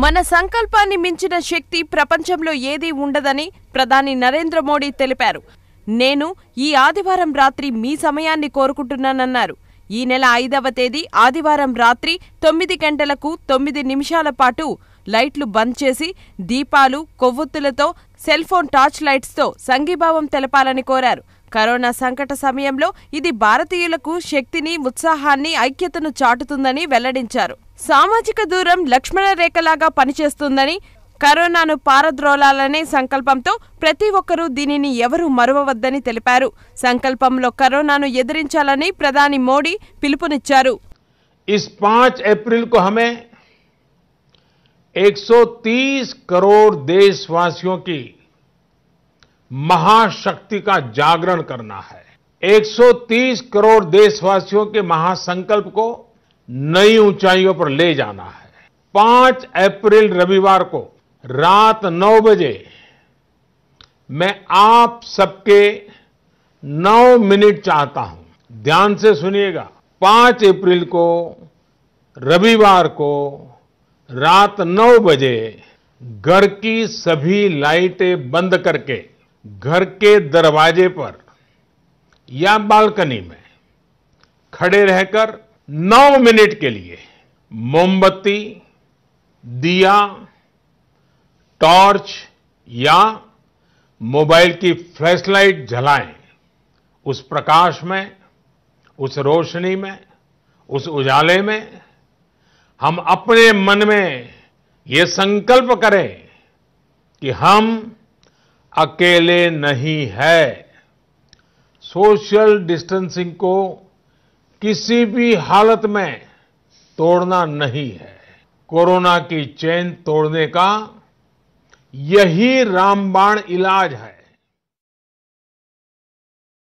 మన సంకల్పాన్ని మించిన శక్తి ప్రపంచంలో ఏదీ ఉండదని ప్రధాని నరేంద్ర మోడీ తెలిపారు నేను ఈ ఆదివారం రాత్రి మీ సమయాన్ని కోరుకుంటున్నానన్నారు ఈ నెల ఐదవ తేదీ ఆదివారం రాత్రి తొమ్మిది గంటలకు తొమ్మిది నిమిషాల పాటు లైట్లు బంద్ చేసి దీపాలు కొవ్వొత్తులతో సెల్ఫోన్ టార్చ్ లైట్స్తో సంఘీభావం తెలపాలని కోరారు కరోనా సంకట సమయంలో ఇది భారతీయులకు శక్తిని ఉత్సాహాన్ని ఐక్యతను చాటుతుందని వెల్లడించారు సామాజిక దూరం లక్ష్మణ రేఖలాగా పనిచేస్తుందని కరోనాను పారద్రోలాలనే సంకల్పంతో ప్రతి ఒక్కరూ దీనిని ఎవరూ మరువవద్దని తెలిపారు సంకల్పంలో కరోనాను ఎదిరించాలని ప్రధాని మోడీ పిలుపునిచ్చారు इस 5 अप्रैल करोड़ देशवासियों की महाशक्ति का जागरण करना है 130 करोड़ देशवासियों के महासंकल्प को नई ऊंचाइयों पर ले जाना है 5 अप्रैल रविवार को रात 9 बजे मैं आप सबके 9 मिनट चाहता हूं ध्यान से सुनिएगा 5 अप्रैल को रविवार को रात 9 बजे घर की सभी लाइटें बंद करके घर के दरवाजे पर या बालकनी में खड़े रहकर 9 मिनट के लिए मोमबत्ती दिया टॉर्च या मोबाइल की फ्लैशलाइट जलाएं उस प्रकाश में उस रोशनी में उस उजाले में हम अपने मन में ये संकल्प करें कि हम अकेले नहीं है सोशल डिस्टेंसिंग को किसी भी हालत में तोड़ना नहीं है कोरोना की चेन तोड़ने का यही रामबाण इलाज है